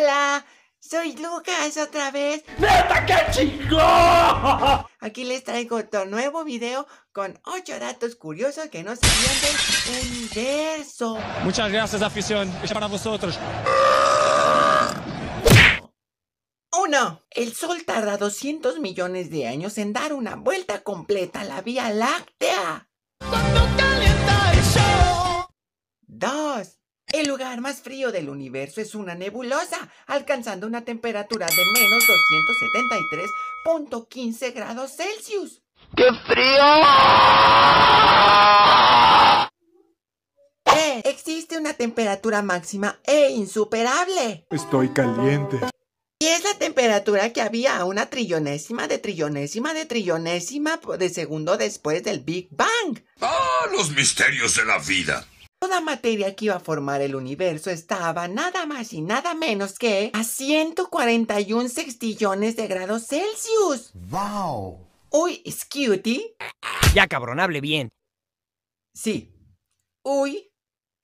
Hola, soy Lucas otra vez. ¡Neta, qué Aquí les traigo otro nuevo video con 8 datos curiosos que no sabían del universo. Muchas gracias, afición. Es para vosotros. 1. El Sol tarda 200 millones de años en dar una vuelta completa a la Vía Láctea. 2. El lugar más frío del universo es una nebulosa, alcanzando una temperatura de menos 273.15 grados Celsius. ¡Qué frío! Eh, existe una temperatura máxima e insuperable. Estoy caliente. Y es la temperatura que había a una trillonésima de trillonésima de trillonésima de segundo después del Big Bang. ¡Ah, los misterios de la vida! Toda materia que iba a formar el universo estaba nada más y nada menos que a 141 sextillones de grados Celsius. ¡Wow! Uy, Skewty. Ya cabrón, hable bien. Sí. Uy,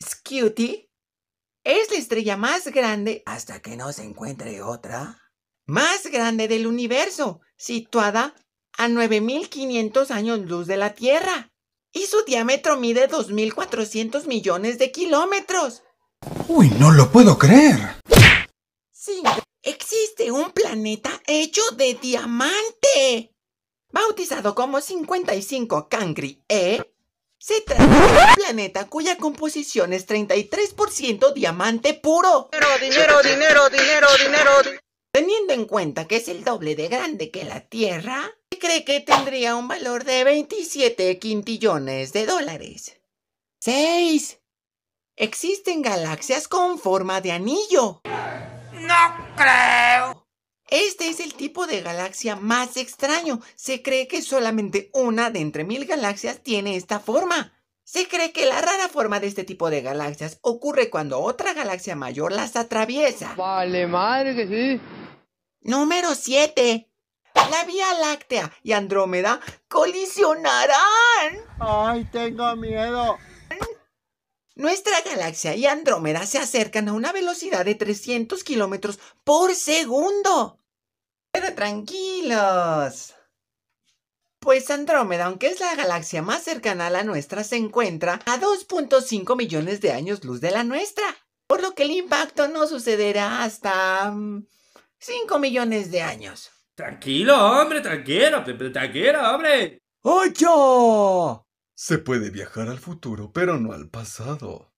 Skewty. Es la estrella más grande, hasta que no se encuentre otra, más grande del universo, situada a 9500 años luz de la Tierra y su diámetro mide 2.400 millones de kilómetros. Uy, no lo puedo creer. Sí, existe un planeta hecho de diamante. Bautizado como 55 Cangri E, se trata de un planeta cuya composición es 33% diamante puro. Dinero, dinero, dinero, dinero, dinero. Teniendo en cuenta que es el doble de grande que la Tierra, cree que tendría un valor de 27 quintillones de dólares. 6. Existen galaxias con forma de anillo. No creo. Este es el tipo de galaxia más extraño. Se cree que solamente una de entre mil galaxias tiene esta forma. Se cree que la rara forma de este tipo de galaxias ocurre cuando otra galaxia mayor las atraviesa. Vale, madre que sí. Número 7 la Vía Láctea y Andrómeda colisionarán. ¡Ay, tengo miedo! Nuestra galaxia y Andrómeda se acercan a una velocidad de 300 kilómetros por segundo. Pero tranquilos. Pues Andrómeda, aunque es la galaxia más cercana a la nuestra, se encuentra a 2.5 millones de años luz de la nuestra. Por lo que el impacto no sucederá hasta... 5 mm, millones de años. Tranquilo, hombre, tranquilo, tranquilo, hombre. ¡Ocho! Se puede viajar al futuro, pero no al pasado.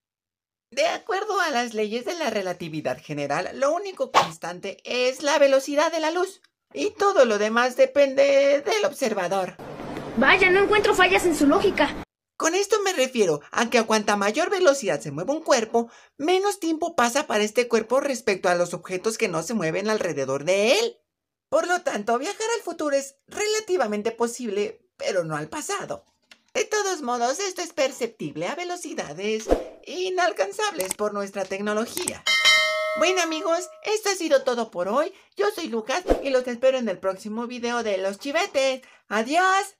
De acuerdo a las leyes de la relatividad general, lo único constante es la velocidad de la luz. Y todo lo demás depende del observador. Vaya, no encuentro fallas en su lógica. Con esto me refiero a que a cuanta mayor velocidad se mueve un cuerpo, menos tiempo pasa para este cuerpo respecto a los objetos que no se mueven alrededor de él. Por lo tanto, viajar al futuro es relativamente posible, pero no al pasado. De todos modos, esto es perceptible a velocidades inalcanzables por nuestra tecnología. Bueno amigos, esto ha sido todo por hoy. Yo soy Lucas y los espero en el próximo video de Los Chivetes. ¡Adiós!